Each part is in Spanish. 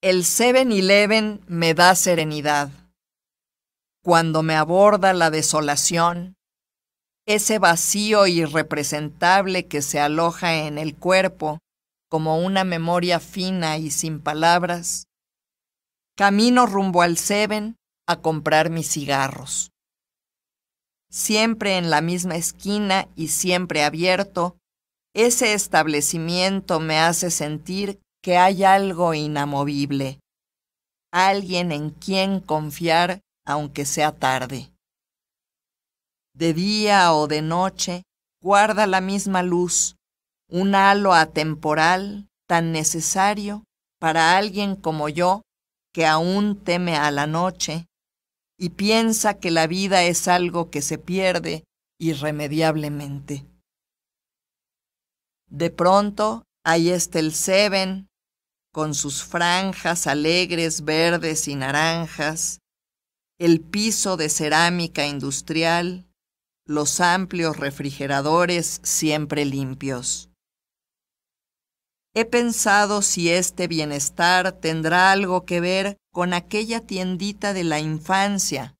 El 7-Eleven me da serenidad. Cuando me aborda la desolación, ese vacío irrepresentable que se aloja en el cuerpo como una memoria fina y sin palabras, camino rumbo al Seven a comprar mis cigarros. Siempre en la misma esquina y siempre abierto, ese establecimiento me hace sentir que hay algo inamovible, alguien en quien confiar aunque sea tarde. De día o de noche, guarda la misma luz, un halo atemporal tan necesario para alguien como yo que aún teme a la noche y piensa que la vida es algo que se pierde irremediablemente. De pronto, ahí está el Seven, con sus franjas alegres verdes y naranjas, el piso de cerámica industrial, los amplios refrigeradores siempre limpios. He pensado si este bienestar tendrá algo que ver con aquella tiendita de la infancia,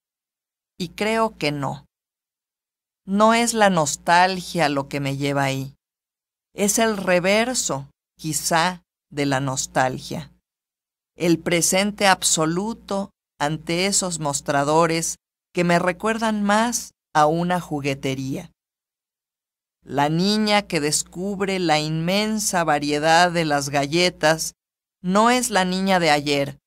y creo que no. No es la nostalgia lo que me lleva ahí, es el reverso, quizá, de la nostalgia. El presente absoluto ante esos mostradores que me recuerdan más a una juguetería. La niña que descubre la inmensa variedad de las galletas no es la niña de ayer,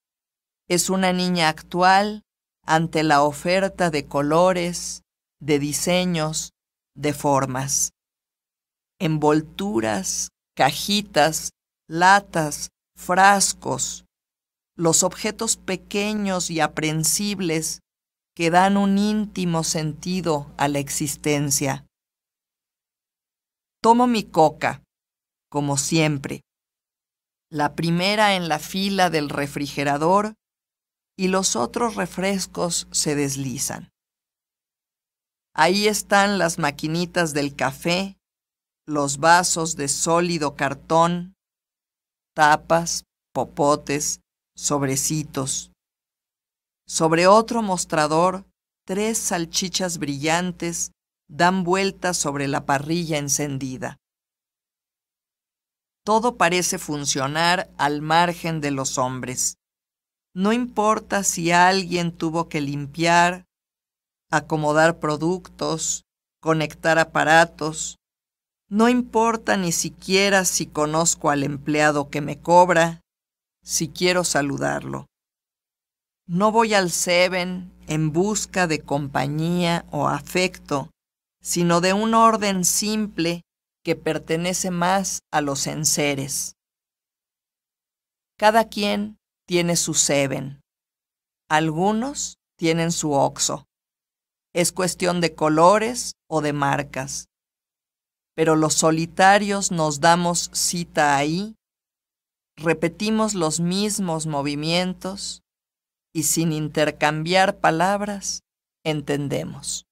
es una niña actual ante la oferta de colores, de diseños, de formas. Envolturas, cajitas latas, frascos, los objetos pequeños y aprehensibles que dan un íntimo sentido a la existencia. Tomo mi coca, como siempre, la primera en la fila del refrigerador y los otros refrescos se deslizan. Ahí están las maquinitas del café, los vasos de sólido cartón tapas, popotes, sobrecitos. Sobre otro mostrador, tres salchichas brillantes dan vueltas sobre la parrilla encendida. Todo parece funcionar al margen de los hombres. No importa si alguien tuvo que limpiar, acomodar productos, conectar aparatos, no importa ni siquiera si conozco al empleado que me cobra, si quiero saludarlo. No voy al Seven en busca de compañía o afecto, sino de un orden simple que pertenece más a los enseres. Cada quien tiene su Seven. Algunos tienen su Oxo. Es cuestión de colores o de marcas pero los solitarios nos damos cita ahí, repetimos los mismos movimientos y sin intercambiar palabras, entendemos.